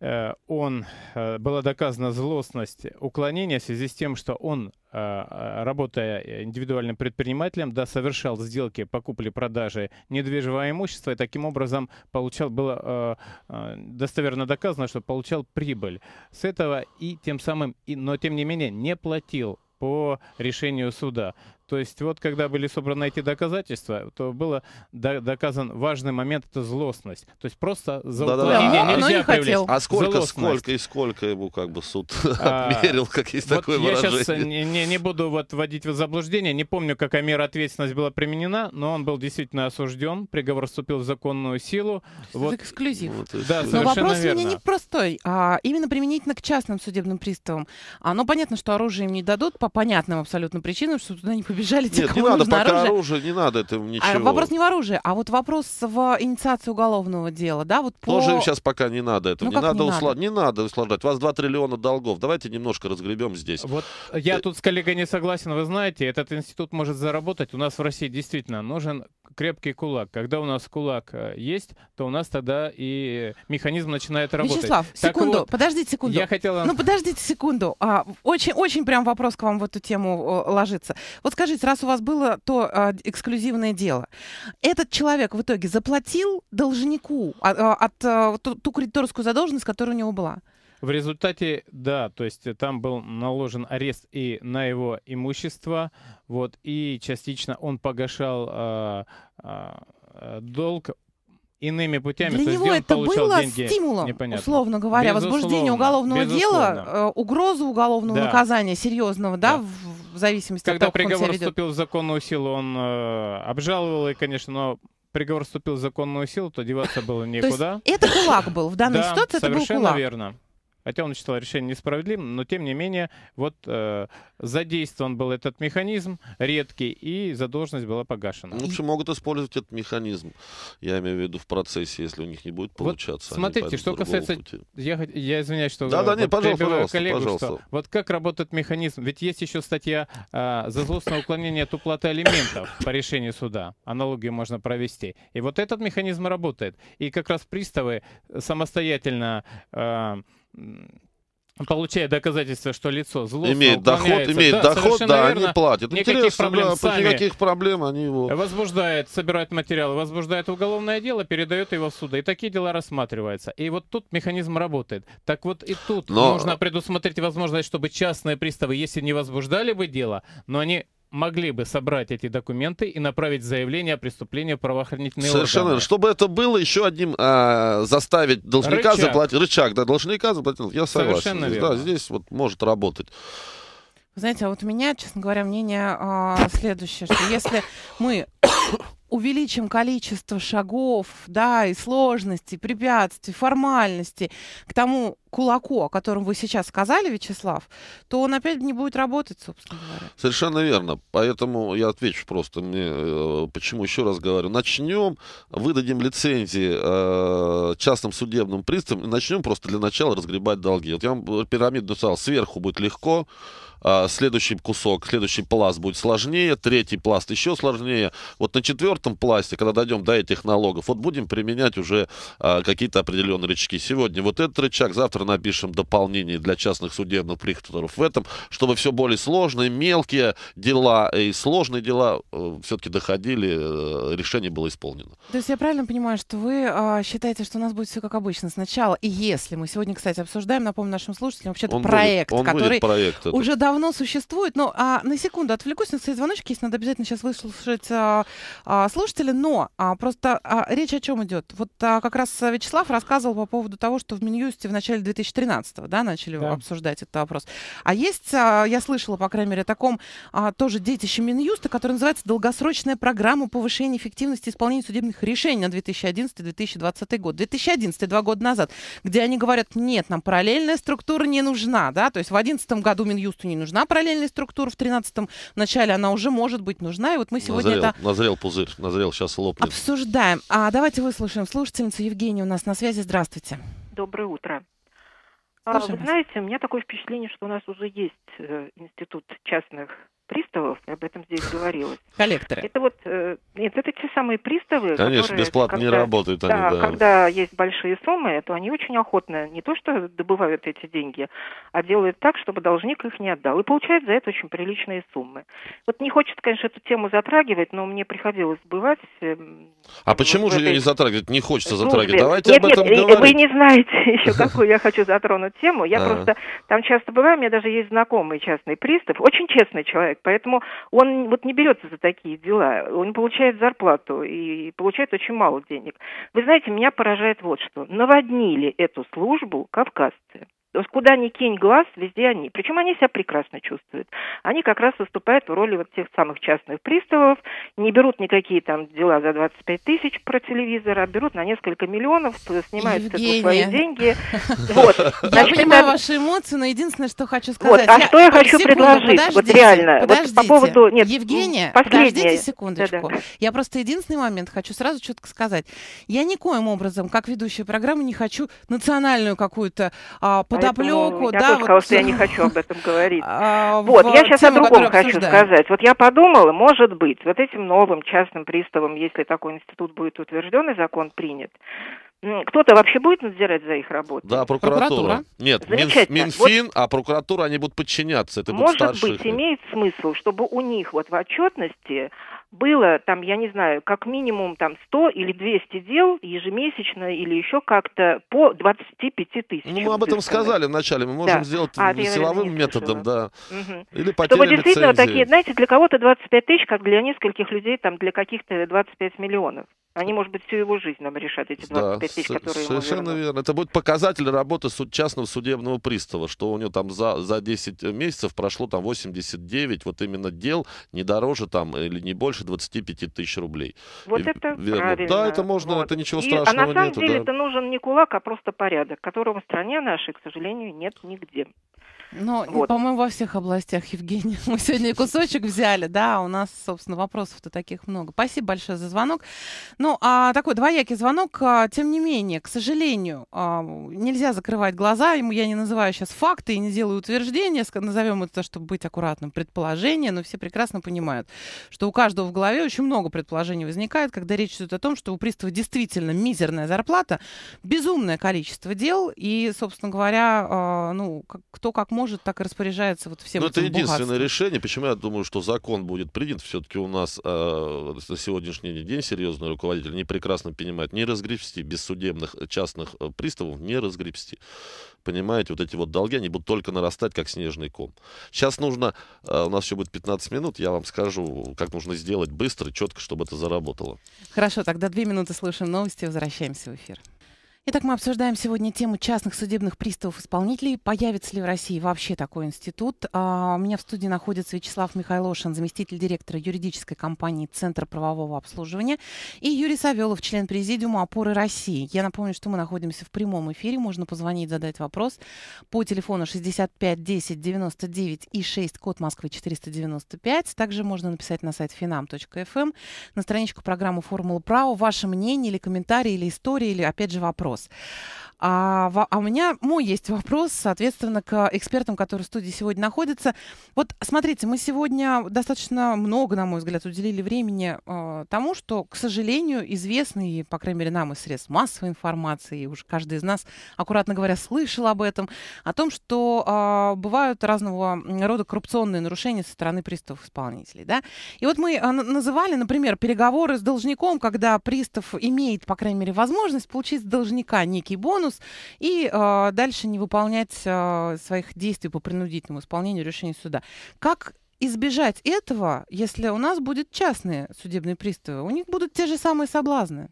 Э, он, э, была доказана злостность уклонения в связи с тем, что он, э, работая индивидуальным предпринимателем, да, совершал сделки по купле-продаже недвижимого имущества и таким образом получал, было достоверно доказано, что получал прибыль с этого и тем самым, но тем не менее не платил по решению суда. То есть вот когда были собраны эти доказательства, то было до доказан важный момент — это злостность. То есть просто за да, уклонение да, да. нельзя не хотел. А сколько, сколько и сколько ему как бы суд а, отмерил, как есть вот такое я выражение? Я сейчас не, не, не буду вот вводить в заблуждение, не помню, какая мера ответственности была применена, но он был действительно осужден, приговор вступил в законную силу. Что вот. Это эксклюзив. Вот, да, но вопрос верно. у меня непростой, а именно применительно к частным судебным приставам. А, ну, понятно, что оружие им не дадут по понятным абсолютно причинам, что туда не победят побежали те, Нет, кому не надо, нужно пока оружие. оружие не надо это а, ничего. А, вопрос не в оружии, а вот вопрос в инициации уголовного дела, да, вот по... Тоже им сейчас пока не надо этого, ну, не, надо не, усла... надо? не надо услаждать. У вас 2 триллиона долгов, давайте немножко разгребем здесь. Вот я э, тут с коллегой не согласен, вы знаете, этот институт может заработать. У нас в России действительно нужен крепкий кулак. Когда у нас кулак э, есть, то у нас тогда и механизм начинает работать. Вячеслав, так секунду, вот, подождите секунду. Я хотела... Ну, подождите секунду. А, очень, очень прям вопрос к вам в эту тему ложится. Вот скажите, раз у вас было то а, эксклюзивное дело, этот человек в итоге заплатил должнику а, от, от, э, от ту кредиторскую задолженность, которая у него была? В результате, да, то есть э, там был наложен арест и на его имущество, вот, и частично он погашал э, э, долг иными путями. Для то него есть, это было деньги, стимулом, непонятно. условно говоря, безусловно, возбуждение уголовного безусловно. дела, э, угроза уголовного да. наказания серьезного, да, да в, в зависимости Когда от того, как он себя Когда приговор вступил в законную силу, он э, обжаловал, и, конечно, но приговор вступил в законную силу, то деваться было некуда. это кулак был в данной ситуации, это был кулак. Совершенно верно хотя он считал решение несправедливым, но тем не менее вот э, задействован был этот механизм редкий, и задолженность была погашена. Ну, в общем, могут использовать этот механизм, я имею в виду в процессе, если у них не будет получаться. Вот смотрите, что касается... Я, я извиняюсь, что... Да, да, вот, не, пожалуйста, пожалуйста, коллегу, пожалуйста. Что, вот как работает механизм? Ведь есть еще статья э, за злостное уклонение от уплаты алиментов по решению суда. Аналогию можно провести. И вот этот механизм работает. И как раз приставы самостоятельно э, получая доказательства, что лицо зло. Имеет доход, имеет да, доход, да, верно. они платят. Никаких проблем да, сами. никаких проблем они его... Возбуждает, собирает материалы, возбуждает уголовное дело, передает его в суд. И такие дела рассматриваются. И вот тут механизм работает. Так вот и тут но... нужно предусмотреть возможность, чтобы частные приставы, если не возбуждали бы дело, но они могли бы собрать эти документы и направить заявление о преступлении правоохранительной. Совершенно. органы. Чтобы это было еще одним а, заставить должника рычаг. заплатить. Рычаг, да, должника заплатить. Я согласен. Совершенно верно. Да, здесь вот может работать. Знаете, а вот у меня, честно говоря, мнение а, следующее, что если мы увеличим количество шагов, да, и сложностей, препятствий, формальностей к тому кулаку, о котором вы сейчас сказали, Вячеслав, то он опять не будет работать, собственно говоря. Совершенно верно. Поэтому я отвечу просто, мне, э, почему еще раз говорю. Начнем, выдадим лицензии э, частным судебным приставам и начнем просто для начала разгребать долги. Вот я вам пирамиду написал, сверху будет легко, а, следующий кусок, следующий пласт будет сложнее, третий пласт еще сложнее. Вот на четвертом пласте, когда дойдем до этих налогов, вот будем применять уже а, какие-то определенные рычаги. Сегодня вот этот рычаг, завтра напишем дополнение для частных судебных приходов в этом, чтобы все более сложные, мелкие дела э, и сложные дела э, все-таки доходили, э, решение было исполнено. То есть я правильно понимаю, что вы а, считаете, что у нас будет все как обычно сначала, и если мы сегодня, кстати, обсуждаем, напомню нашим слушателям, вообще-то проект, будет, он который проект уже давно давно существует. но а, на секунду отвлекусь, на свои звоночки есть, надо обязательно сейчас выслушать а, а, слушателя, но а, просто а, речь о чем идет? Вот а, как раз Вячеслав рассказывал по поводу того, что в Минюсте в начале 2013-го, да, начали да. обсуждать этот вопрос. А есть, а, я слышала, по крайней мере, о таком а, тоже детище Минюста, которое называется «Долгосрочная программа повышения эффективности исполнения судебных решений на 2011-2020 год». 2011, два года назад, где они говорят, нет, нам параллельная структура не нужна, да, то есть в 2011 году Минюсту не нужна параллельная структура в 13-м начале, она уже может быть нужна. И вот мы сегодня назрел, это... Назрел пузырь, назрел, сейчас лопнет. Обсуждаем. А давайте выслушаем слушательницу Евгению у нас на связи. Здравствуйте. Доброе утро. А, Слушаем Вы знаете, у меня такое впечатление, что у нас уже есть э, институт частных приставов, об этом здесь говорилось. Коллекторы. Это вот, э, нет, это те самые приставы, Конечно, которые, бесплатно когда, не работают они, да, да. когда есть большие суммы, то они очень охотно не то что добывают эти деньги, а делают так, чтобы должник их не отдал. И получают за это очень приличные суммы. Вот не хочется, конечно, эту тему затрагивать, но мне приходилось бывать... Эм, а почему же ее не затрагивать? Не хочется службе. затрагивать. Давайте нет, об этом нет, э, говорить. Вы не знаете еще, какую я хочу затронуть тему. Я а. просто... Там часто бываю, у меня даже есть знакомый частный пристав, очень честный человек, работает. Поэтому он вот не берется за такие дела. Он получает зарплату и получает очень мало денег. Вы знаете, меня поражает вот что. Наводнили эту службу кавказцы куда ни кинь глаз, везде они. Причем они себя прекрасно чувствуют. Они как раз выступают в роли вот тех самых частных приставов, не берут никакие там дела за 25 тысяч про телевизор, а берут на несколько миллионов, снимают свои деньги. Вот. Значит, я понимаю это... ваши эмоции, но единственное, что хочу сказать. Вот. А я... что я хочу секунду, предложить? Подождите, вот реально. Подождите. Вот по поводу... Нет, Евгения, последнее. подождите секундочку. Да -да. Я просто единственный момент хочу сразу четко сказать. Я никоим образом, как ведущая программы, не хочу национальную какую-то а, подоплеку, да. Я вот... сказала, что я не хочу об этом говорить. А, вот, в... я сейчас тему, о другом хочу сказать. Вот я подумала, может быть, вот этим новым частным приставом, если такой институт будет утвержден и закон принят, кто-то вообще будет надзирать за их работу? Да, прокуратура. прокуратура. Нет, Минф, Минфин, вот, а прокуратура, они будут подчиняться. Это может быть, имеет смысл, чтобы у них вот в отчетности было там, я не знаю, как минимум там 100 или 200 дел ежемесячно или еще как-то по 25 тысяч. Ну, мы об этом сказали вначале, мы можем да. сделать а, силовым методом, да. Угу. Или Чтобы действительно лицензии. такие, знаете, для кого-то 25 тысяч, как для нескольких людей, там для каких-то 25 миллионов. Они, может быть, всю его жизнь нам решат, эти 25 да, тысяч, которые Совершенно ему верно. Это будет показатель работы суд, частного судебного пристава, что у него там за, за 10 месяцев прошло там 89 вот именно дел не дороже там или не больше 25 тысяч рублей. Вот и, это верно. правильно. Да, это можно, вот. это ничего а страшного нет. А на самом нету, деле да. это нужен не кулак, а просто порядок, которого в стране нашей, к сожалению, нет нигде. Ну, вот. по-моему, во всех областях, Евгений. Мы сегодня кусочек взяли, да, у нас, собственно, вопросов-то таких много. Спасибо большое за звонок. Ну, ну, а такой двоякий звонок, а, тем не менее, к сожалению, а, нельзя закрывать глаза, ему я не называю сейчас факты и не делаю утверждения, назовем это, чтобы быть аккуратным, предположение, но все прекрасно понимают, что у каждого в голове очень много предположений возникает, когда речь идет о том, что у пристава действительно мизерная зарплата, безумное количество дел, и, собственно говоря, а, ну, кто как может, так и распоряжается вот всем но ну, этим это единственное богатством. решение, почему я думаю, что закон будет принят, все-таки у нас на сегодняшний день серьезный руководство руководители, они прекрасно понимают, не разгребсти без судебных э, частных э, приставов, не разгребсти. Понимаете, вот эти вот долги, они будут только нарастать, как снежный ком. Сейчас нужно, э, у нас еще будет 15 минут, я вам скажу, как нужно сделать быстро, четко, чтобы это заработало. Хорошо, тогда две минуты слушаем новости, возвращаемся в эфир. Итак, мы обсуждаем сегодня тему частных судебных приставов-исполнителей. Появится ли в России вообще такой институт? А, у меня в студии находится Вячеслав Михайлошин, заместитель директора юридической компании Центр правового обслуживания, и Юрий Савелов, член Президиума «Опоры России». Я напомню, что мы находимся в прямом эфире. Можно позвонить, задать вопрос по телефону 65 10 99 и 6, код Москвы 495. Также можно написать на сайт finam.fm, эм на страничку программы «Формула права» ваше мнение или комментарий, или история, или, опять же, вопрос. Yes. А, а у меня мой ну, есть вопрос, соответственно, к экспертам, которые в студии сегодня находятся. Вот смотрите, мы сегодня достаточно много, на мой взгляд, уделили времени э, тому, что, к сожалению, известные, по крайней мере, нам из средств массовой информации, и уже каждый из нас, аккуратно говоря, слышал об этом, о том, что э, бывают разного рода коррупционные нарушения со стороны приставов исполнителей. Да? И вот мы э, называли, например, переговоры с должником, когда пристав имеет, по крайней мере, возможность получить с должника некий бонус, бонус, и э, дальше не выполнять э, своих действий по принудительному исполнению решения суда. Как избежать этого, если у нас будут частные судебные приставы? У них будут те же самые соблазны.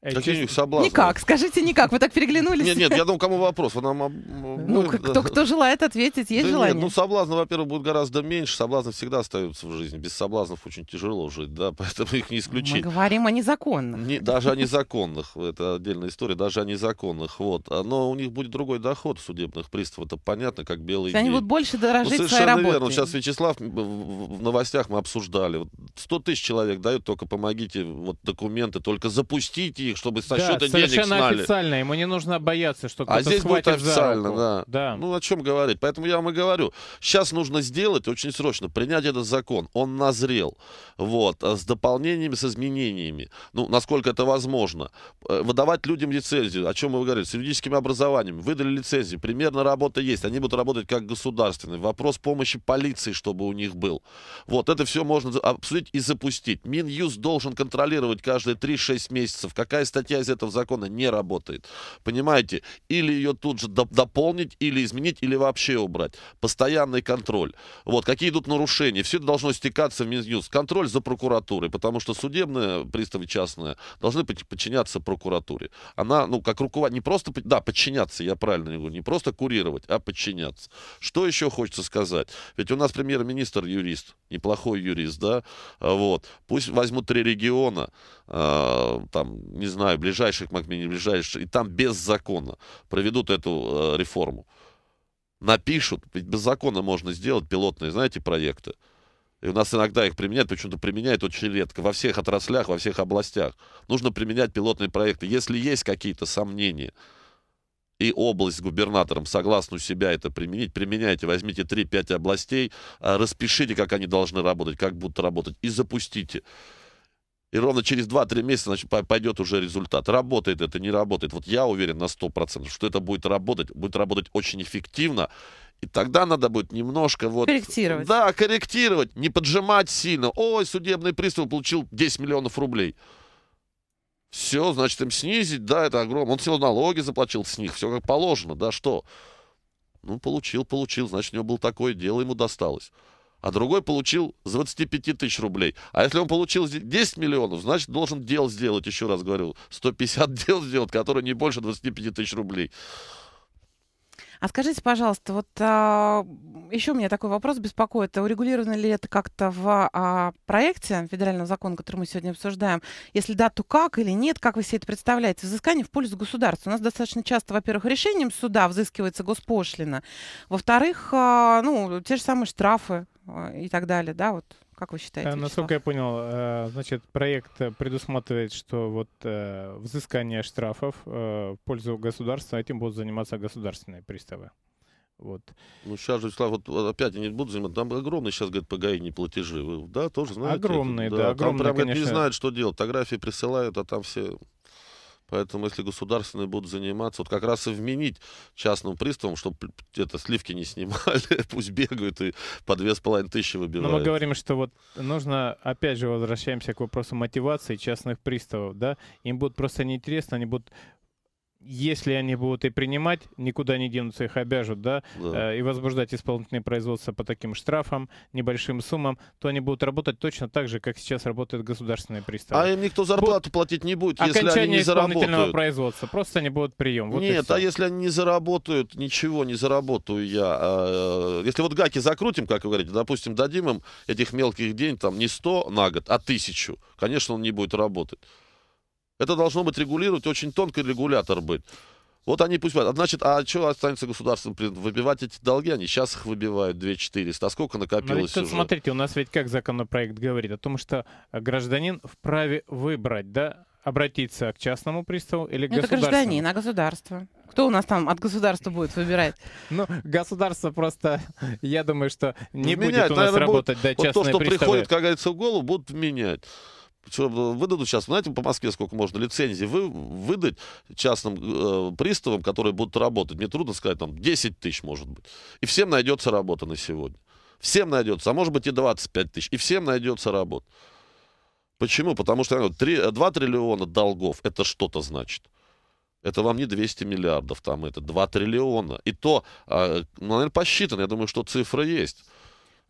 Какие э, у них соблазны? Никак, скажите никак, вы так переглянулись. Нет, нет, я думаю, кому вопрос. Вы нам... Ну, ну кто, кто желает ответить, есть да желание? Нет, ну, соблазны, во-первых, будет гораздо меньше, соблазны всегда остаются в жизни. Без соблазнов очень тяжело жить, да, поэтому их не исключить. Мы говорим о незаконных. Не, даже о незаконных, это отдельная история, даже о незаконных, вот. А, но у них будет другой доход судебных приставов, это понятно, как белый день. Они будут больше дорожить ну, своей работой. совершенно верно. Сейчас Вячеслав в новостях мы обсуждали. 100 тысяч человек дают, только помогите вот документы, только запустите их, чтобы со да, счета денег сняли. совершенно сняли. официально, ему не нужно бояться, что а кто-то А здесь будет официально, да. да. Ну, о чем говорить? Поэтому я вам и говорю, сейчас нужно сделать очень срочно, принять этот закон, он назрел, вот, э, с дополнениями, с изменениями, ну, насколько это возможно. Э, выдавать людям лицензию, о чем мы говорили, с юридическими образованиями, выдали лицензию, примерно работа есть, они будут работать как государственные. Вопрос помощи полиции, чтобы у них был. Вот, это все можно обсудить и запустить. Минюст должен контролировать каждые 3-6 месяцев, какая такая статья из этого закона не работает. Понимаете? Или ее тут же доп дополнить, или изменить, или вообще убрать. Постоянный контроль. Вот, какие идут нарушения. Все это должно стекаться в Минюс. Контроль за прокуратурой, потому что судебные приставы частные должны подчиняться прокуратуре. Она, ну, как руководитель, не просто, да, подчиняться, я правильно говорю, не просто курировать, а подчиняться. Что еще хочется сказать? Ведь у нас премьер-министр юрист, неплохой юрист, да, вот. Пусть возьмут три региона, э, там, не знаю, ближайших Макмини, ближайших, и там без закона проведут эту э, реформу. Напишут, ведь закона можно сделать пилотные, знаете, проекты. И у нас иногда их применяют, почему-то применяют очень редко, во всех отраслях, во всех областях. Нужно применять пилотные проекты. Если есть какие-то сомнения, и область с губернатором согласна у себя это применить, применяйте, возьмите 3-5 областей, а, распишите, как они должны работать, как будут работать, и запустите. И ровно через 2-3 месяца значит, пойдет уже результат. Работает это, не работает. Вот я уверен на 100%, что это будет работать. Будет работать очень эффективно. И тогда надо будет немножко вот... Корректировать. Да, корректировать, не поджимать сильно. Ой, судебный пристав получил 10 миллионов рублей. Все, значит, им снизить, да, это огромно. Он всего налоги заплатил с них, все как положено, да, что? Ну, получил, получил, значит, у него было такое дело, ему досталось а другой получил с 25 тысяч рублей. А если он получил 10 миллионов, значит, должен дел сделать, еще раз говорю, 150 дел сделать, которые не больше 25 тысяч рублей. А скажите, пожалуйста, вот а, еще меня такой вопрос беспокоит. А урегулировано ли это как-то в а, проекте федерального закона, который мы сегодня обсуждаем? Если да, то как или нет? Как вы себе это представляете? Взыскание в пользу государства. У нас достаточно часто, во-первых, решением суда взыскивается госпошлина. Во-вторых, а, ну, те же самые штрафы а, и так далее, да, вот как вы считаете? Э, насколько я понял, э, значит, проект предусматривает, что вот э, взыскание штрафов в пользу государства, а этим будут заниматься государственные приставы. Вот. Ну, сейчас же, Вячеслав, вот опять они будут заниматься. Там огромные сейчас, говорят, ПГАИ не платежи. Вы, да, тоже знаете? Огромные, это? да. да огромные, там прям конечно. не знают, что делать. Фотографии присылают, а там все Поэтому, если государственные будут заниматься, вот как раз и вменить частным приставам, чтобы это сливки не снимали, пусть бегают и по две с половиной тысячи выбивают. Но мы говорим, что вот нужно, опять же, возвращаемся к вопросу мотивации частных приставов, да, им будет просто неинтересно, они будут если они будут и принимать, никуда не денутся, их обяжут, да, да. Э, и возбуждать исполнительные производства по таким штрафам, небольшим суммам, то они будут работать точно так же, как сейчас работают государственные приставы. А им никто зарплату Бу... платить не будет, Окончание если они не заработают. исполнительного производства, просто они будут прием. Вот Нет, а если они не заработают, ничего не заработаю я. А, э, если вот гаки закрутим, как вы говорите, допустим, дадим им этих мелких денег там не 100 на год, а тысячу, конечно, он не будет работать. Это должно быть регулировать, очень тонкий регулятор быть. Вот они пусть... А значит, а что останется государством выбивать эти долги? Они сейчас их выбивают 2400. А сколько накопилось тут, уже? Смотрите, у нас ведь как законопроект говорит о том, что гражданин вправе выбрать, да, обратиться к частному приставу или к государству? Это гражданин, а государство. Кто у нас там от государства будет выбирать? Ну, государство просто, я думаю, что не Менять, ну, будет у нас наверное, работать, будет, да, частные вот то, что приставы. приходит, как говорится, в голову, будут менять. Все, выдадут сейчас, знаете, по Москве сколько можно лицензий вы, выдать частным э, приставам, которые будут работать. Мне трудно сказать, там 10 тысяч может быть. И всем найдется работа на сегодня. Всем найдется, а может быть и 25 тысяч. И всем найдется работа. Почему? Потому что 3, 2 э, триллиона долгов, это что-то значит. Это вам не 200 миллиардов, там это 2 триллиона. И то, а, ну, наверное, посчитано, я думаю, что цифра есть.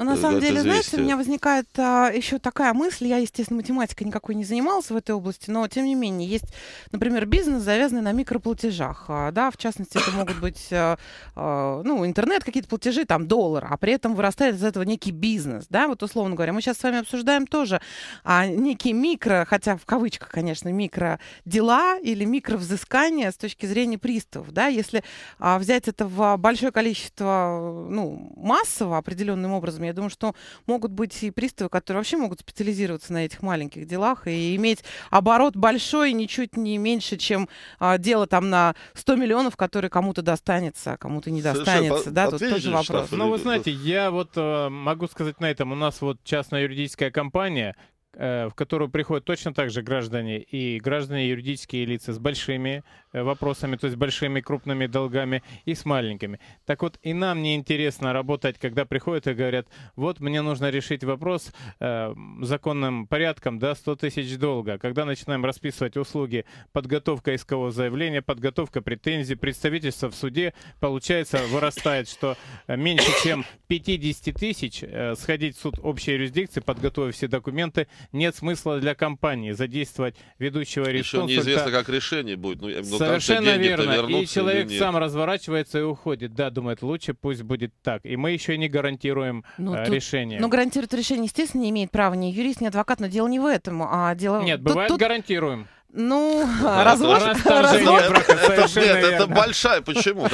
Но ну, на э, самом деле, знаешь, у меня возникает а, еще такая мысль. Я, естественно, математикой никакой не занималась в этой области, но тем не менее есть, например, бизнес, завязанный на микроплатежах. А, да, в частности, это могут быть а, а, ну, интернет, какие-то платежи, там, доллар, а при этом вырастает из этого некий бизнес. Да, вот условно говоря, мы сейчас с вами обсуждаем тоже а, некие микро, хотя в кавычках, конечно, микро дела или микровзыскания с точки зрения приставов. Да, если а, взять это в большое количество, ну, массово определенным образом, я думаю, что могут быть и приставы, которые вообще могут специализироваться на этих маленьких делах и иметь оборот большой, ничуть не меньше, чем а, дело там на 100 миллионов, которые кому-то достанется, а кому-то не достанется. Да, тут тоже вопрос. Ну, вы знаете, я вот э, могу сказать на этом. У нас вот частная юридическая компания, Э, в которую приходят точно так же граждане и граждане юридические лица с большими э, вопросами, то есть большими крупными долгами и с маленькими. Так вот, и нам неинтересно работать, когда приходят и говорят, вот мне нужно решить вопрос э, законным порядком, да, 100 тысяч долга. Когда начинаем расписывать услуги, подготовка искового заявления, подготовка претензий, представительство в суде, получается, вырастает, что э, меньше чем 50 тысяч э, сходить в суд общей юрисдикции, подготовив все документы, нет смысла для компании задействовать ведущего решения. Еще неизвестно, как решение будет. Ну, Совершенно верно. И человек сам разворачивается и уходит. Да, думает, лучше пусть будет так. И мы еще не гарантируем ну, а, тут, решение. Но ну, гарантирует решение, естественно, не имеет права ни юрист, ни адвокат, но дело не в этом. А дело... Нет, бывает тут, тут... гарантируем. Ну, а развод... Это, большая... Почему?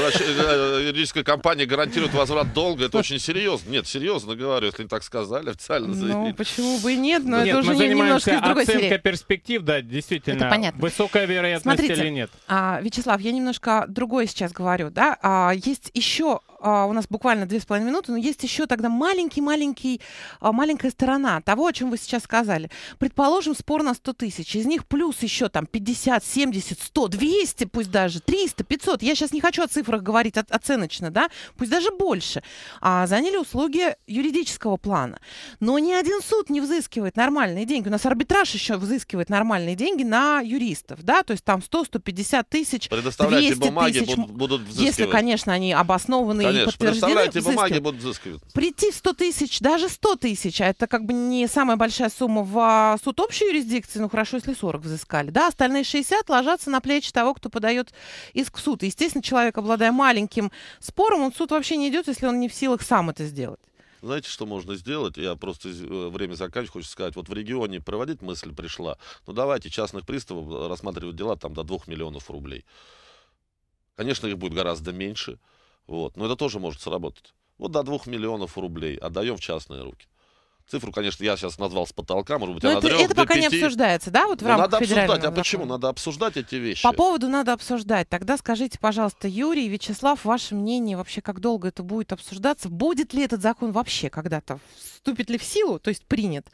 Юридическая э, компания гарантирует возврат долга. Это очень серьезно. Нет, серьезно говорю, если так сказали, официально ну, заявили. Ну, почему бы и нет, но нет, это уже немножко другой серии. оценка перспектив, да, действительно. понятно. Высокая вероятность Смотрите, или нет. А, Вячеслав, я немножко другое сейчас говорю, да. А, есть еще а, у нас буквально две с половиной минуты, но есть еще тогда маленький-маленький, а, маленькая сторона того, о чем вы сейчас сказали. Предположим, спор на 100 тысяч, из них плюс еще там 50, 70, 100, 200, пусть даже 300, 500. Я сейчас не хочу о цифрах говорить о- оценочно, да, пусть даже больше. А заняли услуги юридического плана. Но ни один суд не взыскивает нормальные деньги. У нас арбитраж еще взыскивает нормальные деньги на юристов, да, то есть там 100, 150 тысяч, 200 бумаги, тысяч. Будут взыскивать. Если, конечно, они обоснованы Конечно, представляете, бумаги будут взыскивать. Прийти 100 тысяч, даже 100 тысяч, а это как бы не самая большая сумма в а, суд общей юрисдикции, ну хорошо, если 40 взыскали, да, остальные 60 ложатся на плечи того, кто подает иск в суд. естественно, человек, обладая маленьким спором, он в суд вообще не идет, если он не в силах сам это сделать. Знаете, что можно сделать? Я просто э, время заканчиваю, хочу сказать. Вот в регионе проводить мысль пришла. Ну давайте частных приставов э, рассматривать дела там до 2 миллионов рублей. Конечно, их будет гораздо меньше. Вот. Но это тоже может сработать. Вот до 2 миллионов рублей отдаем в частные руки. Цифру, конечно, я сейчас назвал с потолка, может быть, Но ну, она это, это пока 5. не обсуждается, да, вот в Но ну, рамках Надо обсуждать, а закона. а почему? Надо обсуждать эти вещи. По поводу надо обсуждать. Тогда скажите, пожалуйста, Юрий, Вячеслав, ваше мнение вообще, как долго это будет обсуждаться? Будет ли этот закон вообще когда-то? Вступит ли в силу, то есть принят?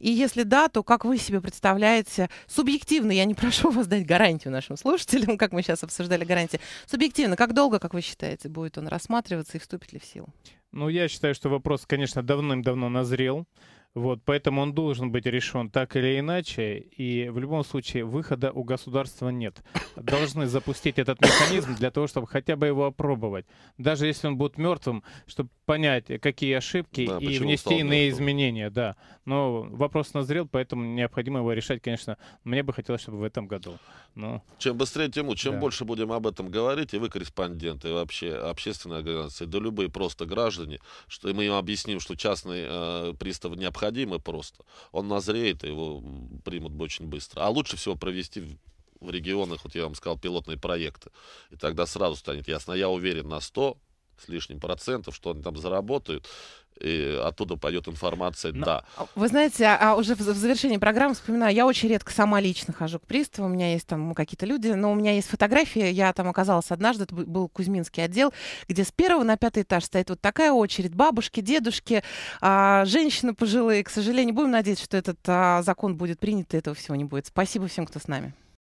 И если да, то как вы себе представляете, субъективно, я не прошу вас дать гарантию нашим слушателям, как мы сейчас обсуждали гарантии, субъективно, как долго, как вы считаете, будет он рассматриваться и вступит ли в силу? Ну, я считаю, что вопрос, конечно, давным-давно назрел. Вот, поэтому он должен быть решен так или иначе, и в любом случае выхода у государства нет. Должны запустить этот механизм для того, чтобы хотя бы его опробовать. Даже если он будет мертвым, чтобы понять, какие ошибки да, и внести иные изменения, да. Но вопрос назрел, поэтому необходимо его решать, конечно. Мне бы хотелось, чтобы в этом году. Но... Чем быстрее, тем лучше. Чем да. больше будем об этом говорить, и вы, корреспонденты, и вообще общественные организации, да любые просто граждане, что мы им объясним, что частный э, пристав необходимый просто, он назреет, и его примут бы очень быстро. А лучше всего провести в регионах, вот я вам сказал, пилотные проекты. И тогда сразу станет ясно. Я уверен на 100 с лишним процентов, что они там заработают и оттуда пойдет информация, Но, ну, да. А, вы знаете, а, а уже в завершении программы вспоминаю, я очень редко сама лично хожу к приставу, у меня есть там какие-то люди, но у меня есть фотографии, я там оказалась однажды, это был Кузьминский отдел, где с первого на пятый этаж стоит вот такая очередь, бабушки, дедушки, а, женщины пожилые, к сожалению, будем надеяться, что этот а, закон будет принят, и этого всего не будет. Спасибо всем, кто с нами.